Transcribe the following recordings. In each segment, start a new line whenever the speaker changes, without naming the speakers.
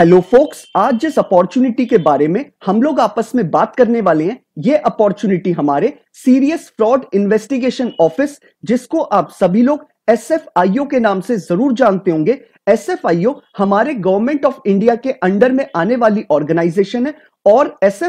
hello focus आज जिस opportunity के बारे में हम लोग आपस में बात करने वाले हैं ये अपॉर्चुनिटी हमारे सीरियस फ्रॉड इन्वेस्टिगेशन ऑफिस जिसको आप सभी लोग एस के नाम से जरूर जानते होंगे एस हमारे गवर्नमेंट ऑफ इंडिया के अंडर में आने वाली ऑर्गेनाइजेशन है और एस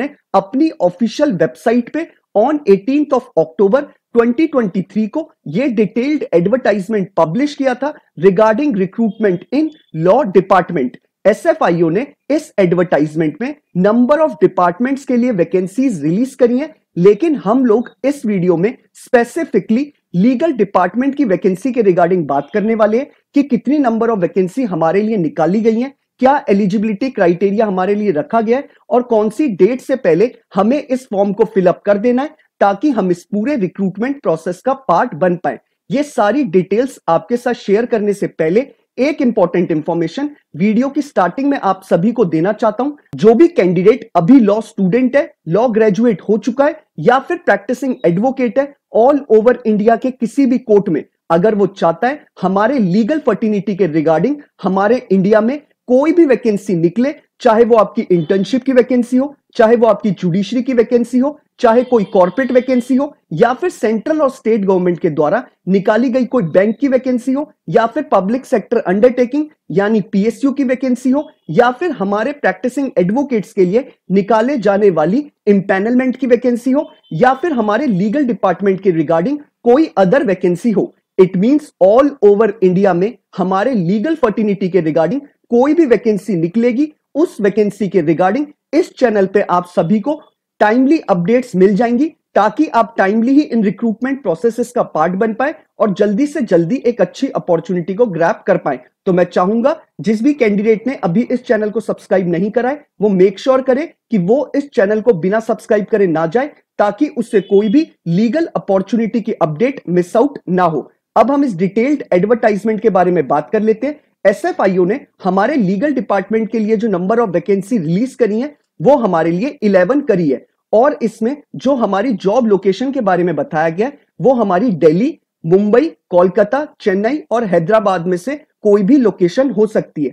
ने अपनी ऑफिशियल वेबसाइट पे ऑन एटीन ऑफ अक्टूबर 2023 को यह डिटेल्ड एडवर्टाइजमेंट पब्लिश किया था regarding recruitment in law department SFIO ने इस एडवर्टाइजमेंट में नंबर ऑफ डिपार्टमेंट्स के लिए वैकेंसीज रिलीज करी हैं लेकिन हम लोग इस वीडियो में स्पेसिफिकली लीगल डिपार्टमेंट की वैकेंसी के रिगार्डिंग बात करने वाले हैं कि कितनी नंबर ऑफ वैकेंसी हमारे लिए निकाली गई है क्या एलिजिबिलिटी क्राइटेरिया हमारे लिए रखा गया है और कौन सी डेट से पहले हमें इस फॉर्म को फिलअप कर देना है ताकि हम इस पूरे रिक्रूटमेंट प्रोसेस का पार्ट बन पाए ये सारी डिटेल्स आपके साथ शेयर करने से पहले एक इंपॉर्टेंट इंफॉर्मेशन वीडियो की स्टार्टिंग में आप सभी को देना चाहता हूं जो भी कैंडिडेट अभी लॉ स्टूडेंट है लॉ ग्रेजुएट हो चुका है या फिर प्रैक्टिसिंग एडवोकेट है ऑल ओवर इंडिया के किसी भी कोर्ट में अगर वो चाहता है हमारे लीगल फर्टिनिटी के रिगार्डिंग हमारे इंडिया में कोई भी वैकेंसी निकले चाहे वो आपकी इंटर्नशिप की वैकेंसी हो चाहे वो आपकी जुडिशरी की वैकेंसी हो चाहे कोई कॉर्पोरेट वैकेंसी हो या फिर सेंट्रल और स्टेट गवर्नमेंट के द्वारा निकाली गई कोई बैंक की वैकेंसी हो या फिर पब्लिक सेक्टर अंडरटेकिंग यानी पीएसयू की वैकेंसी हो या फिर हमारे प्रैक्टिसिंग एडवोकेट्स के लिए निकाले जाने वाली इम्पैनलमेंट की वैकेंसी हो या फिर हमारे लीगल डिपार्टमेंट के रिगार्डिंग कोई अदर वैकेंसी हो it means all over India में हमारे लीगल फर्टिनिटी के रिगार्डिंग कोई भी वैकेंसी निकलेगी उस वैकेंसी के रिगार्डिंग इस चैनल पे आप सभी को टाइमली अपडेट्स मिल जाएंगी ताकि आप टाइमली ही इन रिक्रूटमेंट प्रोसेसेस का पार्ट बन पाए और जल्दी से जल्दी एक अच्छी अपॉर्चुनिटी को ग्रैप कर पाए तो मैं चाहूंगा जिस भी कैंडिडेट ने अभी इस चैनल को सब्सक्राइब नहीं कराए वो मेक श्योर sure करे कि वो इस चैनल को बिना सब्सक्राइब करे ना जाए ताकि उससे कोई भी लीगल अपॉर्चुनिटी की अपडेट मिस आउट ना हो अब हम इस डिटेल्ड एडवर्टाइजमेंट के बारे में बात कर लेते हैं एस ने हमारे लीगल डिपार्टमेंट के लिए जो नंबर ऑफ वैकेंसी रिलीज करी है वो हमारे लिए इलेवन करी है और इसमें जो हमारी जॉब लोकेशन के बारे में बताया गया वो हमारी दिल्ली मुंबई कोलकाता चेन्नई और हैदराबाद में से कोई भी लोकेशन हो सकती है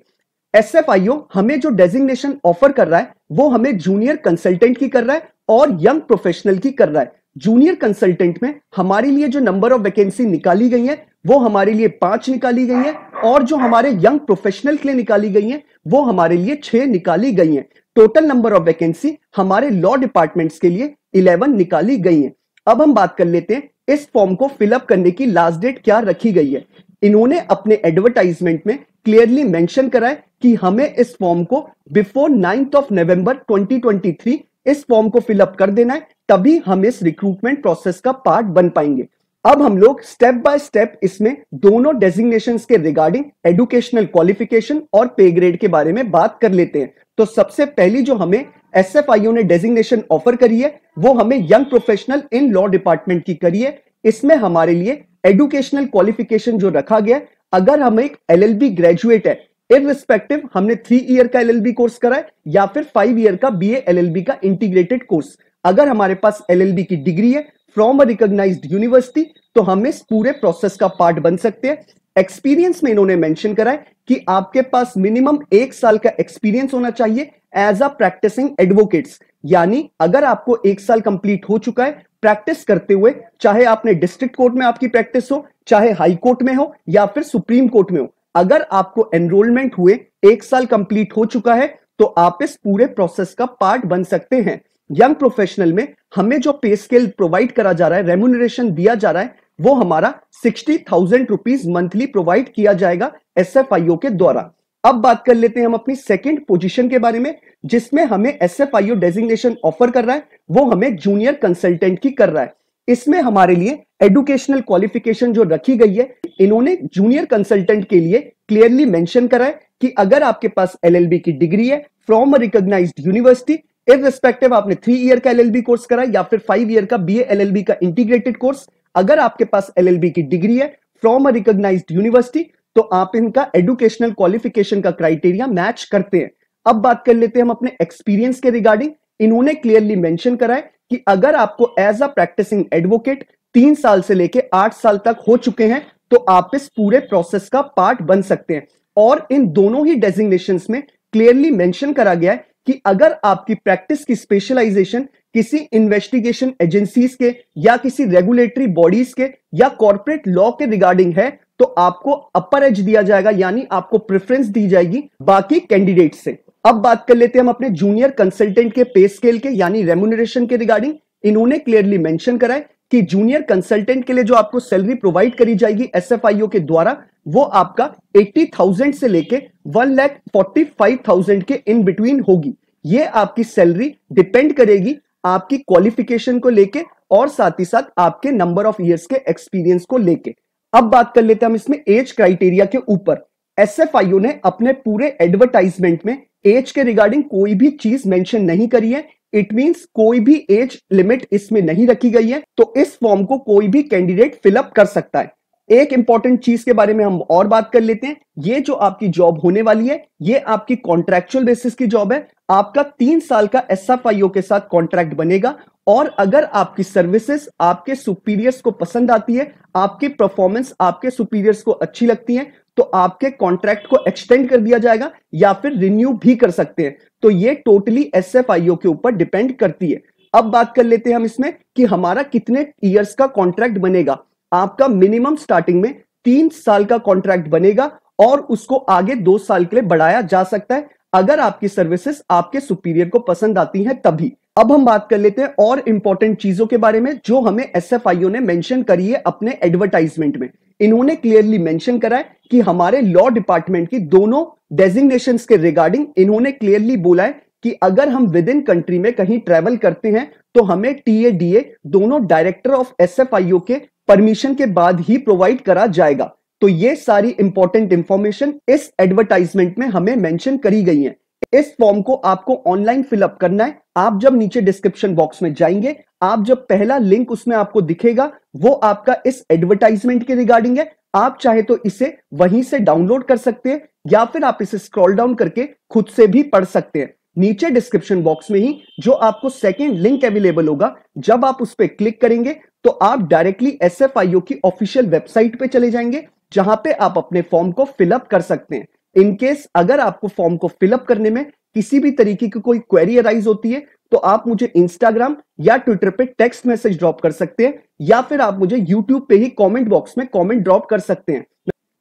एस एफ आईओ हमें जो डेजिग्नेशन ऑफर कर रहा है वो हमें जूनियर कंसल्टेंट की कर रहा है और यंग प्रोफेशनल की कर रहा है जूनियर कंसल्टेंट में हमारे लिए जो नंबर ऑफ वैकेंसी निकाली गई है वो हमारे लिए पांच निकाली गई है और जो हमारे यंग प्रोफेशनल के लिए निकाली गई है वो हमारे लिए छह निकाली गई है टोटल नंबर ऑफ वैकेंसी हमारे लॉ डिपार्टमेंट्स के लिए 11 निकाली गई है अब हम बात कर लेते हैं इस फॉर्म को फिलअप करने की लास्ट डेट क्या रखी गई है इन्होंने अपने एडवर्टाइजमेंट में क्लियरली मेंशन करा है कि हमें इस फॉर्म को बिफोर नाइन्थ ऑफ नवंबर 2023 इस फॉर्म को फिलअप कर देना है तभी हम इस रिक्रूटमेंट प्रोसेस का पार्ट बन पाएंगे अब हम लोग स्टेप बाय स्टेप इसमें दोनों डेजिग्नेशन के रिगार्डिंग एडुकेशनल क्वालिफिकेशन और पे ग्रेड के बारे में बात कर लेते हैं तो सबसे पहली जो हमें एस एफ आई ओ ने डेजिग्नेशन ऑफर करी है वो हमें young professional in law department की करी है इसमें हमारे लिए एडुकेशनल क्वालिफिकेशन जो रखा गया अगर हम एक एल एल बी ग्रेजुएट है इन रिस्पेक्टिव हमने थ्री ईयर का एल एल बी कोर्स करा है या फिर फाइव ईयर का बी एल एल बी का इंटीग्रेटेड कोर्स अगर हमारे पास एल एल बी की डिग्री है फ्रॉम अ रिकॉग्नाइज्ड यूनिवर्सिटी तो हम इस पूरे प्रोसेस का पार्ट बन सकते हैं एक्सपीरियंस में इन्होंने मेंशन करा है कि आपके पास मिनिमम एक साल का एक्सपीरियंस होना चाहिए एज अ प्रैक्टिसिंग एडवोकेट्स यानी अगर आपको एक साल कंप्लीट हो चुका है प्रैक्टिस करते हुए चाहे आपने डिस्ट्रिक्ट कोर्ट में आपकी प्रैक्टिस हो चाहे हाई कोर्ट में हो या फिर सुप्रीम कोर्ट में हो अगर आपको एनरोलमेंट हुए एक साल कंप्लीट हो चुका है तो आप इस पूरे प्रोसेस का पार्ट बन सकते हैं यंग प्रोफेशनल में हमें जो पे स्केल प्रोवाइड करा जा रहा है रेमुनरेशन दिया जा रहा है वो हमारा sixty thousand rupees monthly provide किया जाएगा एस एफ आई ओ के द्वारा अब बात कर लेते हैं हम अपनी सेकेंड पोजिशन के बारे में जिसमें हमें S F I O designation offer कर रहा है वो हमें जूनियर कंसल्टेंट की कर रहा है इसमें हमारे लिए एडुकेशनल क्वालिफिकेशन जो रखी गई है इन्होंने जूनियर कंसल्टेंट के लिए क्लियरली मेंशन करा है कि अगर आपके पास एलएलबी की डिग्री है from a recognised university irrespective आपने थ्री ईयर का एलएलबी कोर्स करा या फिर फाइव ईयर का बी एलएलबी का इंटीग्रेटेड कोर्स अगर आपके पास एलएलबी की डिग्री है फ्रॉम अ रिकॉग्नाइज यूनिवर्सिटी तो आप इनका एडुकेशनल क्वालिफिकेशन का क्राइटेरिया मैच करते हैं अब बात कर लेते हैं हम अपने एक्सपीरियंस के रिगार्डिंग इन्होंने क्लियरली मेंशन करा है कि अगर आपको एज अ प्रैक्टिसिंग एडवोकेट तीन साल से लेके आठ साल तक हो चुके हैं तो आप इस पूरे प्रोसेस का पार्ट बन सकते हैं और इन दोनों ही डेजिग्नेशन में क्लियरली मेंशन करा गया है कि अगर आपकी प्रैक्टिस की स्पेशलाइजेशन किसी इन्वेस्टिगेशन एजेंसीज के या किसी रेगुलेटरी बॉडीज के या कॉर्पोरेट लॉ के रिगार्डिंग है तो आपको अपर एज दिया जाएगा यानी आपको प्रेफरेंस दी जाएगी बाकी कैंडिडेट से अब बात कर लेते हैं हम अपने जूनियर कंसल्टेंट के पे स्केल के यानी रेमुनरेशन के रिगार्डिंग इन्होंने क्लियरली मेंशन कराए कि जूनियर कंसल्टेंट के लिए जो आपको सैलरी प्रोवाइड करी जाएगी एसएफआईओ के द्वारा वो आपका 80,000 से लेके one lakh forty five thousand के इन बिटवीन होगी ये आपकी सैलरी डिपेंड करेगी आपकी क्वालिफिकेशन को लेके और साथ ही साथ आपके नंबर ऑफ इयर्स के एक्सपीरियंस को लेके अब बात कर लेते हैं हम इसमें एज क्राइटेरिया के ऊपर एस ने अपने पूरे एडवर्टाइजमेंट में एज के रिगार्डिंग कोई भी चीज मेंशन नहीं करी है इट मींस कोई भी एज लिमिट इसमें नहीं रखी गई है तो इस फॉर्म को कोई भी कैंडिडेट फिलअप कर सकता है एक इंपॉर्टेंट चीज के बारे में हम और बात कर लेते हैं ये जो आपकी जॉब होने वाली है ये आपकी कॉन्ट्रेक्चुअल बेसिस की जॉब है आपका तीन साल का एस के साथ कॉन्ट्रैक्ट बनेगा और अगर आपकी सर्विसेज आपके सुपीरियर्स को पसंद आती है आपकी परफॉर्मेंस आपके सुपीरियर्स को अच्छी लगती है तो आपके कॉन्ट्रैक्ट को एक्सटेंड कर दिया जाएगा या फिर रिन्यू भी कर सकते हैं तो ये टोटली एस के ऊपर डिपेंड करती है अब बात कर लेते हैं हम इसमें कि हमारा कितने ईयर्स का कॉन्ट्रैक्ट बनेगा आपका मिनिमम स्टार्टिंग में तीन साल का कॉन्ट्रैक्ट बनेगा और उसको आगे दो साल के लिए बढ़ाया जा सकता है अगर आपकी सर्विसेज आपके सुपीरियर को पसंद आती हैं तभी अब हम बात कर लेते हैं और इंपॉर्टेंट चीजों के बारे में जो हमें एस ने मेंशन करी है अपने एडवर्टाइजमेंट में इन्होंने क्लियरली मेंशन करा है कि हमारे लॉ डिपार्टमेंट की दोनों डेजिग्नेशन के रिगार्डिंग इन्होंने क्लियरली बोला है कि अगर हम विद इन कंट्री में कहीं ट्रेवल करते हैं तो हमें टीएडीए दोनों डायरेक्टर ऑफ एसएफआईओ के परमिशन के बाद ही प्रोवाइड करा जाएगा तो ये सारी इंपॉर्टेंट इंफॉर्मेशन इस एडवर्टाइजमेंट में हमें मेंशन करी गई है इस फॉर्म को आपको ऑनलाइन फिलअप करना है आप जब नीचे डिस्क्रिप्शन बॉक्स में जाएंगे आप जब पहला लिंक उसमें आपको दिखेगा वो आपका इस एडवर्टाइजमेंट के रिगार्डिंग है आप चाहे तो इसे वहीं से डाउनलोड कर सकते हैं या फिर आप इसे स्क्रॉल डाउन करके खुद से भी पढ़ सकते हैं नीचे डिस्क्रिप्शन बॉक्स में ही जो आपको सेकेंड लिंक अवेलेबल होगा जब आप उस पर क्लिक करेंगे तो आप डायरेक्टली एस की ऑफिशियल वेबसाइट पे चले जाएंगे जहां पे आप अपने फॉर्म को फिलअप कर सकते हैं इन केस अगर आपको फॉर्म को फिलअप करने में किसी भी तरीके की कोई क्वेरी अराइज होती है तो आप मुझे इंस्टाग्राम या ट्विटर पे टेक्स्ट मैसेज ड्रॉप कर सकते हैं या फिर आप मुझे यूट्यूब पे ही कमेंट बॉक्स में कमेंट ड्रॉप कर सकते हैं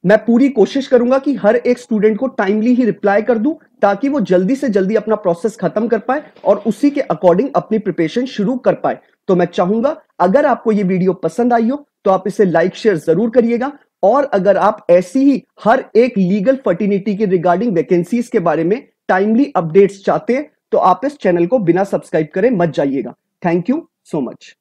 मैं पूरी कोशिश करूंगा कि हर एक स्टूडेंट को टाइमली ही रिप्लाई कर दूं ताकि वो जल्दी से जल्दी अपना प्रोसेस खत्म कर पाए और उसी के अकॉर्डिंग अपनी प्रिपरेशन शुरू कर पाए तो मैं चाहूंगा अगर आपको ये वीडियो पसंद आई हो तो आप इसे लाइक शेयर जरूर करिएगा और अगर आप ऐसी ही हर एक लीगल फर्टिनिटी के रिगार्डिंग वैकेंसीज के बारे में टाइमली अपडेट्स चाहते हैं तो आप इस चैनल को बिना सब्सक्राइब करें मत जाइएगा थैंक यू सो मच